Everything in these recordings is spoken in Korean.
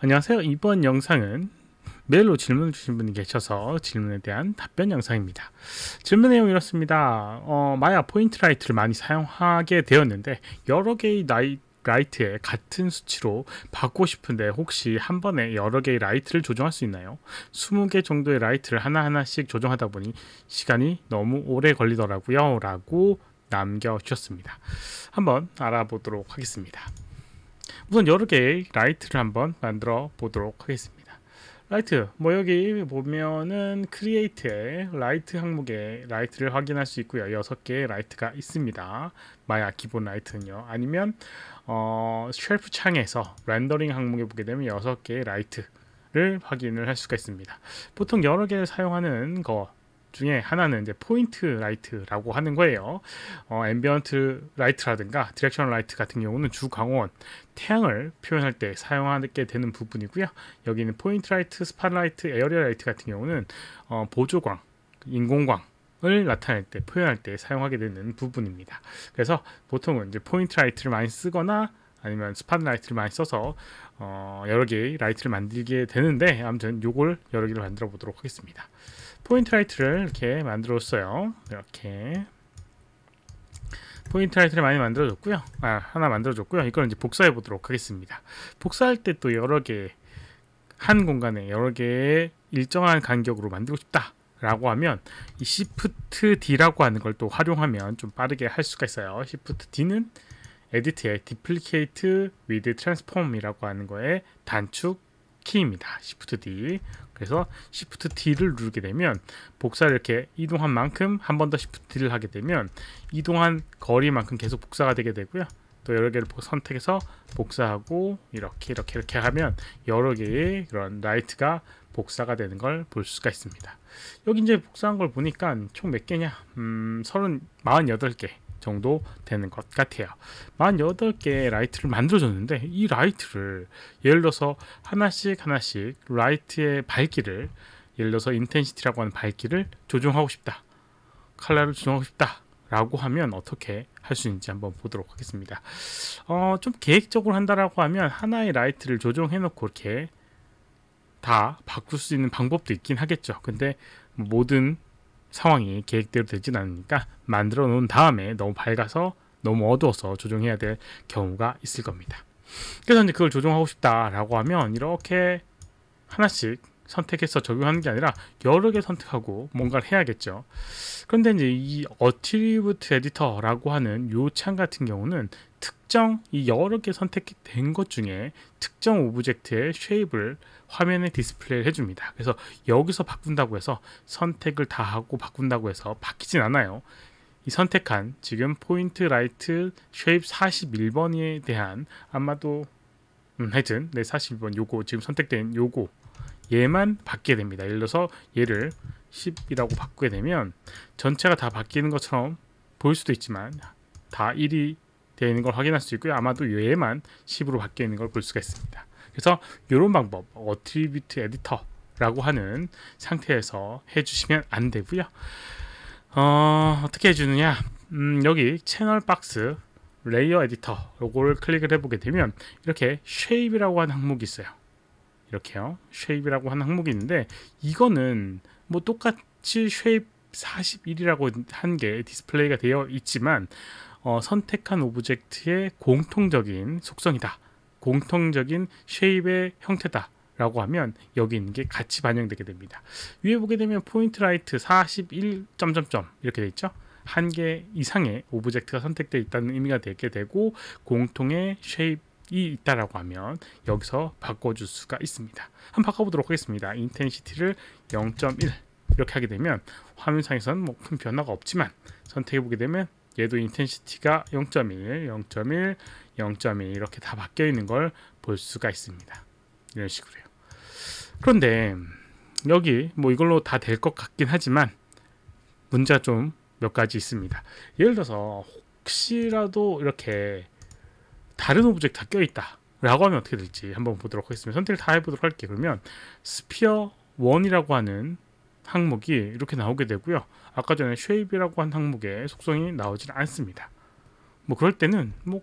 안녕하세요. 이번 영상은 메일로 질문을 주신 분이 계셔서 질문에 대한 답변 영상입니다. 질문 내용 이렇습니다. 어, 마야 포인트 라이트를 많이 사용하게 되었는데 여러 개의 나이 라이트에 같은 수치로 받고 싶은데 혹시 한 번에 여러 개의 라이트를 조정할 수 있나요? 20개 정도의 라이트를 하나하나씩 조정하다 보니 시간이 너무 오래 걸리더라고요 라고 남겨주셨습니다. 한번 알아보도록 하겠습니다. 우선 여러 개의 라이트를 한번 만들어 보도록 하겠습니다. 라이트 뭐 여기 보면은 크리에이트의 라이트 항목에 라이트를 확인할 수 있고요. 6개의 라이트가 있습니다. 마야 기본 라이트는요. 아니면 어, 쉘프 창에서 렌더링 항목에 보게 되면 6개의 라이트 를 확인을 할 수가 있습니다. 보통 여러 개를 사용하는 거 중에 하나는 이제 포인트 라이트라고 하는 거예요. 어, 앰비언트 라이트라든가 디렉션 라이트 같은 경우는 주광원, 태양을 표현할 때 사용하게 되는 부분이고요. 여기는 포인트 라이트, 스팟라이트, 에어리어 라이트 같은 경우는 어, 보조광, 인공광 을 나타낼 때 표현할 때 사용하게 되는 부분입니다. 그래서 보통은 이제 포인트 라이트를 많이 쓰거나 아니면 스팟 라이트를 많이 써서 어, 여러 개의 라이트를 만들게 되는데 아무튼 요걸 여러 개를 만들어 보도록 하겠습니다. 포인트 라이트를 이렇게 만들었어요 이렇게 포인트 라이트를 많이 만들어줬고요 아 하나 만들어줬고요 이걸 이제 복사해 보도록 하겠습니다 복사할 때 또 여러 개 한 공간에 여러 개의 일정한 간격으로 만들고 싶다 라고 하면 이 Shift D라고 하는 걸 또 활용하면 좀 빠르게 할 수가 있어요 Shift D는 에디트의 Duplicate with Transform이라고 하는 거에 단축 키입니다 Shift D 그래서 Shift T를 누르게 되면 복사를 이렇게 이동한 만큼 한 번 더 Shift T를 하게 되면 이동한 거리만큼 계속 복사가 되게 되고요. 또 여러 개를 선택해서 복사하고 이렇게 이렇게 이렇게 하면 여러 개의 그런 라이트가 복사가 되는 걸 볼 수가 있습니다. 여기 이제 복사한 걸 보니까 총 몇 개냐? 음, 30, 48개. 정도 되는 것 같아요 48개의 라이트를 만들어줬는데 이 라이트를 예를 들어서 하나씩 하나씩 라이트의 밝기를 예를 들어서 인텐시티라고 하는 밝기를 조정하고 싶다 칼라를 조정하고 싶다 라고 하면 어떻게 할 수 있는지 한번 보도록 하겠습니다 어, 좀 계획적으로 한다라고 하면 하나의 라이트를 조정해 놓고 이렇게 다 바꿀 수 있는 방법도 있긴 하겠죠 근데 모든 상황이 계획대로 되진 않으니까 만들어 놓은 다음에 너무 밝아서 너무 어두워서 조정해야 될 경우가 있을 겁니다. 그래서 이제 그걸 조정하고 싶다라고 하면 이렇게 하나씩 선택해서 적용하는 게 아니라 여러 개 선택하고 뭔가를 해야겠죠. 그런데 이제 이 어트리뷰트 에디터라고 하는 요 창 같은 경우는 특정 이 여러 개 선택된 것 중에 특정 오브젝트의 쉐입을 화면에 디스플레이를 해줍니다. 그래서 여기서 바꾼다고 해서 선택을 다 하고 바꾼다고 해서 바뀌진 않아요. 이 선택한 지금 포인트 라이트 쉐입 41번에 대한 아마도 음, 하여튼 네 41번 요거 지금 선택된 요거 얘만 바뀌게 됩니다. 예를 들어서 얘를 10이라고 바꾸게 되면 전체가 다 바뀌는 것처럼 보일 수도 있지만 다 1이 되어 있는 걸 확인할 수 있고요. 아마도 얘만 10으로 바뀌어 있는 걸 볼 수가 있습니다. 그래서 이런 방법 Attribute e d i t o r 라고 하는 상태에서 해주시면 안 되고요. 어, 어떻게 해주느냐 음, 여기 채널 박스 레이어 에디터 요거를 클릭을 해보게 되면 이렇게 쉐입이라고 하는 항목이 있어요. 이렇게요. 쉐입이라고 하는 항목이 있는데 이거는 뭐 똑같이 쉐입 41이라고 한 게 디스플레이가 되어 있지만 어, 선택한 오브젝트의 공통적인 속성이다. 공통적인 쉐입의 형태다. 라고 하면 여기 있는 게 같이 반영되게 됩니다. 위에 보게 되면 포인트 라이트 41 점점점 이렇게 돼 있죠. 한 개 이상의 오브젝트가 선택되어 있다는 의미가 되게 되고 공통의 쉐입 이 있다라고 하면 여기서 바꿔줄 수가 있습니다. 한번 바꿔보도록 하겠습니다. 인텐시티를 0.1 이렇게 하게 되면 화면상에서는 뭐큰 변화가 없지만 선택해보게 되면 얘도 인텐시티가 0.1, 0.1, 0.1 이렇게 다 바뀌어 있는 걸 볼 수가 있습니다. 이런 식으로요. 그런데 여기 뭐 이걸로 다 될 것 같긴 하지만 문제가 좀 몇 가지 있습니다. 예를 들어서 혹시라도 이렇게 다른 오브젝트 다 껴있다 라고 하면 어떻게 될지 한번 보도록 하겠습니다 선택을 다 해보도록 할게요 그러면 스피어 1이라고 하는 항목이 이렇게 나오게 되고요 아까 전에 쉐입이라고 한 항목에 속성이 나오진 않습니다 뭐 그럴 때는 뭐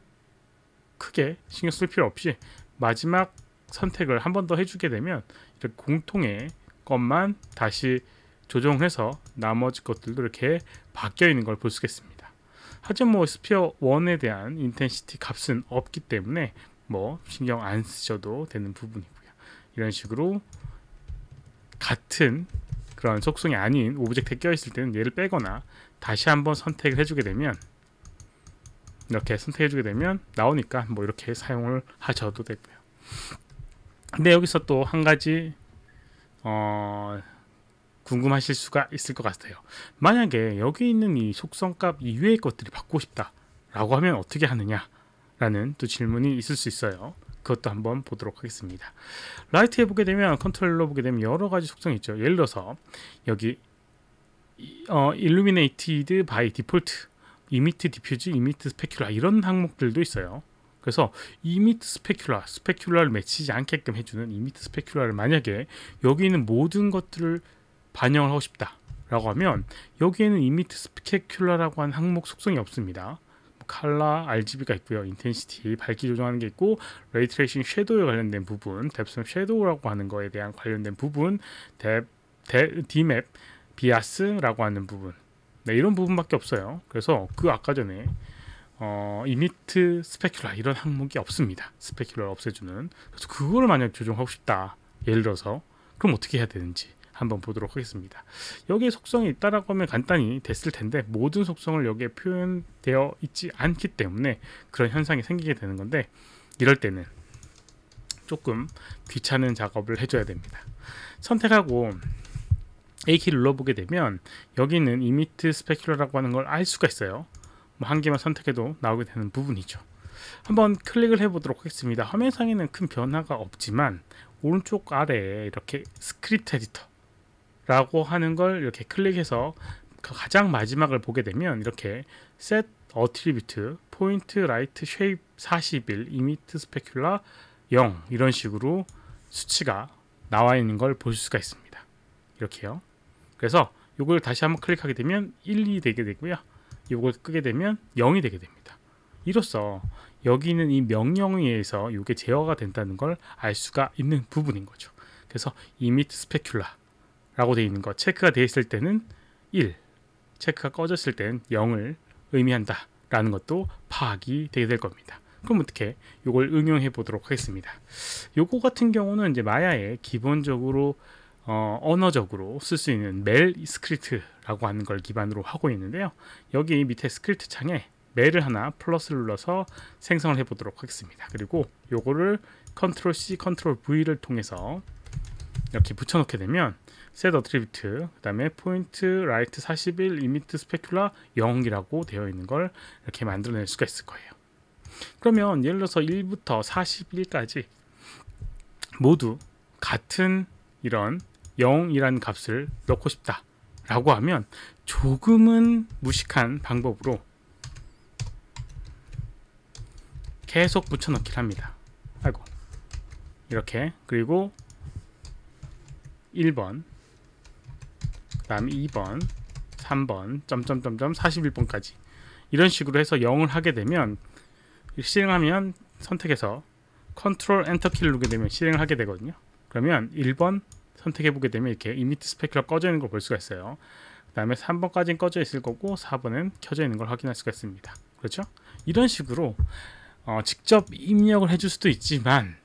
크게 신경 쓸 필요 없이 마지막 선택을 한 번 더 해주게 되면 이렇게 공통의 것만 다시 조정해서 나머지 것들도 이렇게 바뀌어 있는 걸볼수있습니다 하지만 뭐 스피어 1에 대한 인텐시티 값은 없기 때문에 뭐 신경 안 쓰셔도 되는 부분이고요. 이런 식으로 같은 그런 속성이 아닌 오브젝트에 껴있을 때는 얘를 빼거나 다시 한번 선택을 해주게 되면 이렇게 선택해주게 되면 나오니까 뭐 이렇게 사용을 하셔도 되고요. 근데 여기서 또 한 가지 어, 궁금하실 수가 있을 것 같아요. 만약에 여기 있는 이 속성값 이외의 것들이 받고 싶다라고 하면 어떻게 하느냐라는 또 질문이 있을 수 있어요. 그것도 한번 보도록 하겠습니다. 라이트에 보게 되면 컨트롤러 보게 되면 여러 가지 속성이 있죠. 예를 들어서 여기 어, illuminated by default, emit diffuse, emit specular 이런 항목들도 있어요. 그래서 이미트 스페큘라, 스페큘라를 맺히지 않게끔 해주는 이미트 스페큘라를 만약에 여기 있는 모든 것들을 반영을 하고 싶다 라고 하면 여기에는 이미트 스펙큘러라고 하는 항목 속성이 없습니다 뭐 칼라, RGB가 있고요. 인텐시티, 밝기 조정하는 게 있고 레이트레이싱 섀도우에 관련된 부분, 뎁스 섀도우라고 하는 거에 대한 관련된 부분, 뎁, 뎁, 맵 비아스라고 하는 부분 네, 이런 부분밖에 없어요. 그래서 그 아까 전에 어, 이미트, 스페큘러 이런 항목이 없습니다. 스페큘러를 없애주는 그래서 그걸 만약 조정하고 싶다. 예를 들어서 그럼 어떻게 해야 되는지 한번 보도록 하겠습니다. 여기에 속성이 있다라고 하면 간단히 됐을 텐데 모든 속성을 여기에 표현되어 있지 않기 때문에 그런 현상이 생기게 되는 건데 이럴 때는 조금 귀찮은 작업을 해줘야 됩니다. 선택하고 A키를 눌러보게 되면 여기는 이미트 스페큘러라고 하는 걸 알 수가 있어요. 뭐 한 개만 선택해도 나오게 되는 부분이죠. 한번 클릭을 해보도록 하겠습니다. 화면 상에는 큰 변화가 없지만 오른쪽 아래에 이렇게 스크립트 에디터 라고 하는 걸 이렇게 클릭해서 그 가장 마지막을 보게 되면 이렇게 set attribute point right shape 41 emit specular 0 이런 식으로 수치가 나와 있는 걸 볼 수가 있습니다 이렇게요 그래서 이걸 다시 한번 클릭하게 되면 1, 2 되게 되고요 이걸 끄게 되면 0이 되게 됩니다 이로써 여기 있는 이 명령에 의해서 이게 제어가 된다는 걸 알 수가 있는 부분인 거죠 그래서 emit specular 라고 되어 있는 것 체크가 되어 있을 때는 1 체크가 꺼졌을 땐 0을 의미한다 라는 것도 파악이 되게 될 겁니다 그럼 어떻게 이걸 응용해 보도록 하겠습니다 요거 같은 경우는 이제 마야의 기본적으로 어, 언어적으로 쓸 수 있는 멜 스크립트라고 하는 걸 기반으로 하고 있는데요 여기 밑에 스크립트 창에 멜을 하나 플러스를 눌러서 생성을 해 보도록 하겠습니다 그리고 요거를 컨트롤 C 컨트롤 V를 통해서 이렇게 붙여놓게 되면 set attribute 그 다음에 point right 41 limit specular 0이라고 되어 있는 걸 이렇게 만들어낼 수가 있을 거예요 그러면 예를 들어서 1부터 41까지 모두 같은 이런 0이라는 값을 넣고 싶다 라고 하면 조금은 무식한 방법으로 계속 붙여넣기를 합니다 아이고 이렇게 그리고 1번 다음 에 2번 3번 점점점점 41번까지 이런 식으로 해서 0을 하게 되면 실행하면 선택해서 컨트롤 엔터 키를 누르게 되면 실행을 하게 되거든요 그러면 1번 선택해 보게 되면 이렇게 이미트 스펙큘러 꺼져 있는 걸 볼 수가 있어요 그 다음에 3번까지는 꺼져 있을 거고 4번은 켜져 있는 걸 확인할 수가 있습니다 그렇죠? 이런 식으로 어, 직접 입력을 해 줄 수도 있지만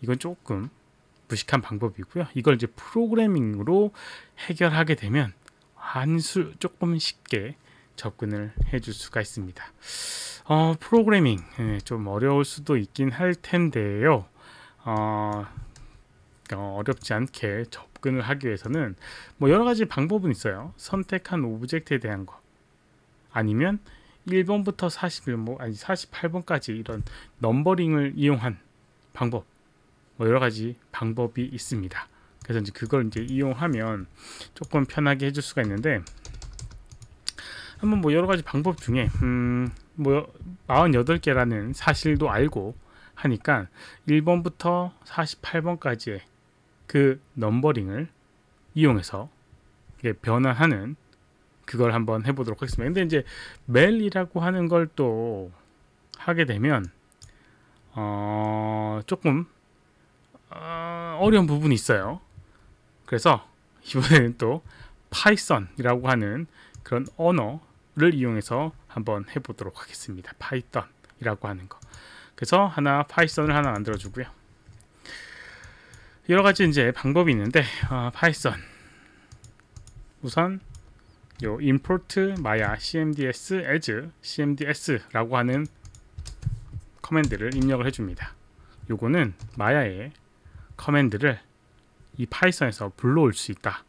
이건 조금 무식한 방법이고요. 이걸 이제 프로그래밍으로 해결하게 되면 한술 조금 쉽게 접근을 해 줄 수가 있습니다. 어, 프로그래밍 예, 좀 어려울 수도 있긴 할 텐데요. 어, 어, 어렵지 않게 접근을 하기 위해서는 뭐 여러 가지 방법은 있어요. 선택한 오브젝트에 대한 것 아니면 1번부터 41, 뭐 아니 48번까지 이런 넘버링을 이용한 방법 뭐 여러 가지 방법이 있습니다. 그래서 이제 그걸 이제 이용하면 조금 편하게 해줄 수가 있는데 한번 뭐 여러 가지 방법 중에 음뭐 48개라는 사실도 알고 하니까 1번부터 48번까지의 그 넘버링을 이용해서 변환하는 그걸 한번 해보도록 하겠습니다. 근데 이제 멜이라고 하는 걸 또 하게 되면 어 조금 어려운 부분이 있어요. 그래서 이번에는 또 파이썬이라고 하는 그런 언어를 이용해서 한번 해보도록 하겠습니다. 파이썬이라고 하는 거. 그래서 하나 파이썬을 하나 만들어 주고요. 여러 가지 이제 방법이 있는데 어, 파이썬 우선 요 import mya a cmds as cmds라고 하는 커맨드를 입력을 해줍니다. 요거는 마야의 커맨드를 이 파이썬에서 불러올 수 있다.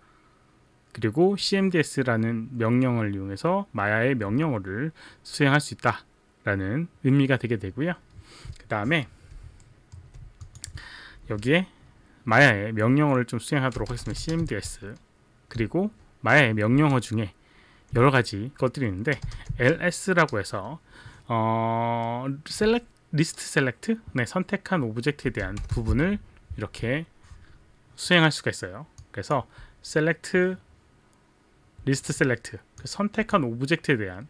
그리고 cmds라는 명령어를 이용해서 마야의 명령어를 수행할 수 있다. 라는 의미가 되게 되고요. 그 다음에 여기에 마야의 명령어를 좀 수행하도록 하겠습니다. cmds 그리고 마야의 명령어 중에 여러 가지 것들이 있는데 ls라고 해서 어, select, 리스트 셀렉트 네, 선택한 오브젝트에 대한 부분을 이렇게 수행할 수가 있어요. 그래서 select 리스트 셀렉트 그 선택한 오브젝트에 대한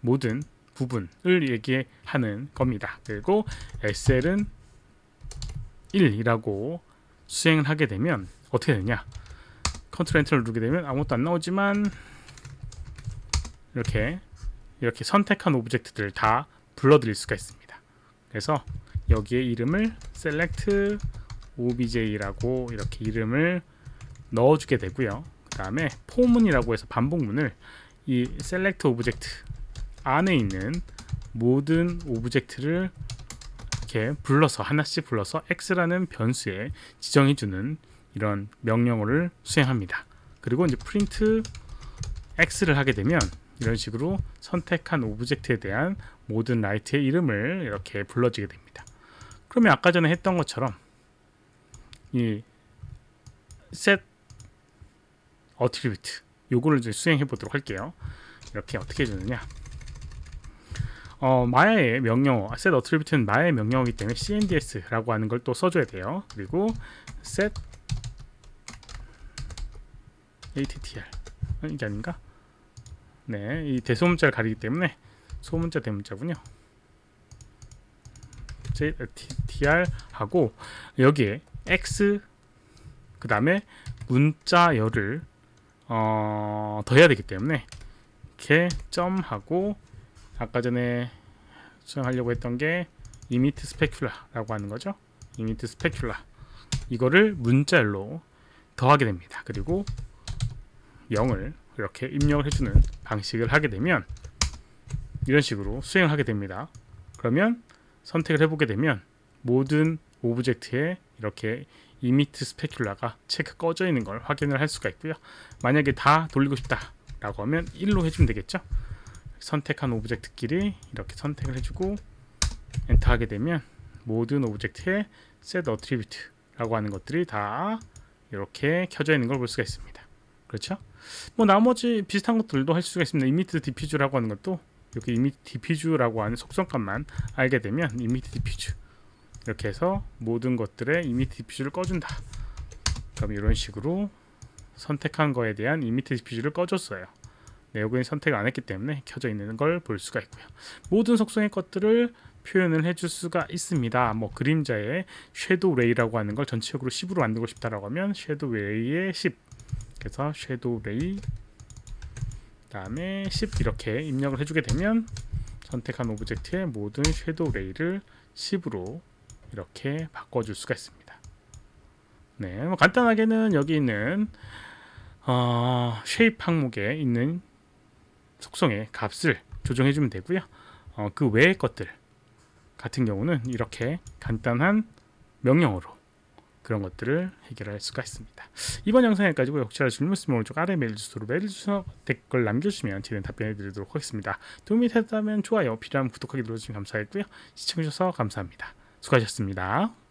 모든 부분을 얘기하는 겁니다. 그리고 SL은 1이라고 수행을 하게 되면 어떻게 되냐 컨트롤 엔터를 누르게 되면 아무것도 안 나오지만 이렇게 이렇게 선택한 오브젝트들을 다 불러들일 수가 있습니다. 그래서 여기에 이름을 select OBJ라고 이렇게 이름을 넣어주게 되고요. 그 다음에 포문이라고 해서 반복문을 이 셀렉트 오브젝트 안에 있는 모든 오브젝트를 이렇게 불러서 하나씩 불러서 x라는 변수에 지정해주는 이런 명령어를 수행합니다. 그리고 이제 프린트 x를 하게 되면 이런 식으로 선택한 오브젝트에 대한 모든 라이트의 이름을 이렇게 불러주게 됩니다. 그러면 아까 전에 했던 것처럼 이 set 어트리뷰트 요거를 이제 수행해 보도록 할게요. 이렇게 어떻게 해주느냐 어, 마야의 명령어 아, set attribute는 마야의 명령어이기 때문에 cnds라고 하는 걸 또 써줘야 돼요 그리고 set attr 어, 이게 아닌가? 네, 이 대소문자를 가리기 때문에 소문자 대문자군요 attr 하고 여기에 x 그 다음에 문자열을 어, 더해야 되기 때문에 이렇게 점하고 아까 전에 수정하려고 했던 게 이미트 스페큘라라고 하는 거죠. 이미트 스페큘라 이거를 문자열로 더하게 됩니다. 그리고 0을 이렇게 입력을 해주는 방식을 하게 되면 이런 식으로 수행을 하게 됩니다. 그러면 선택을 해보게 되면 모든 오브젝트에 이렇게 이미트 스페큘라가 체크 꺼져 있는 걸 확인을 할 수가 있고요 만약에 다 돌리고 싶다 라고 하면 1로 해주면 되겠죠 선택한 오브젝트끼리 이렇게 선택을 해주고 엔터 하게 되면 모든 오브젝트에 set attribute 라고 하는 것들이 다 이렇게 켜져 있는 걸 볼 수가 있습니다 그렇죠 뭐 나머지 비슷한 것들도 할 수가 있습니다 이미트 디퓨즈라고 하는 것도 이렇게 이미트 디퓨즈라고 하는 속성값만 알게 되면 이미트 디퓨즈 이렇게 해서 모든 것들의 이미트 디퓨즈를 꺼준다 그럼 이런 식으로 선택한 거에 대한 이미트 디퓨즈를 꺼줬어요 내역은 선택 안 했기 때문에 켜져 있는 걸 볼 수가 있고요 모든 속성의 것들을 표현을 해줄 수가 있습니다 뭐 그림자의 섀도우 레이라고 하는 걸 전체적으로 10으로 만들고 싶다라고 하면 섀도우 레이의 10 그래서 섀도우 레이 다음에 10 이렇게 입력을 해주게 되면 선택한 오브젝트의 모든 섀도우 레이를 10으로 이렇게 바꿔줄 수가 있습니다. 네, 뭐 간단하게는 여기 있는 어, 쉐입 항목에 있는 속성의 값을 조정해주면 되고요. 어, 그 외의 것들 같은 경우는 이렇게 간단한 명령으로 그런 것들을 해결할 수가 있습니다. 이번 영상 여까지고혹시 질문 있으면 오른쪽 아래 메일 주소로 메일 주소 댓글 남겨주시면 제가 답변해드리도록 하겠습니다. 도움이 되셨다면 좋아요, 필요하면 구독하기 눌러주시면 감사하겠고요. 시청해주셔서 감사합니다. 수고하셨습니다.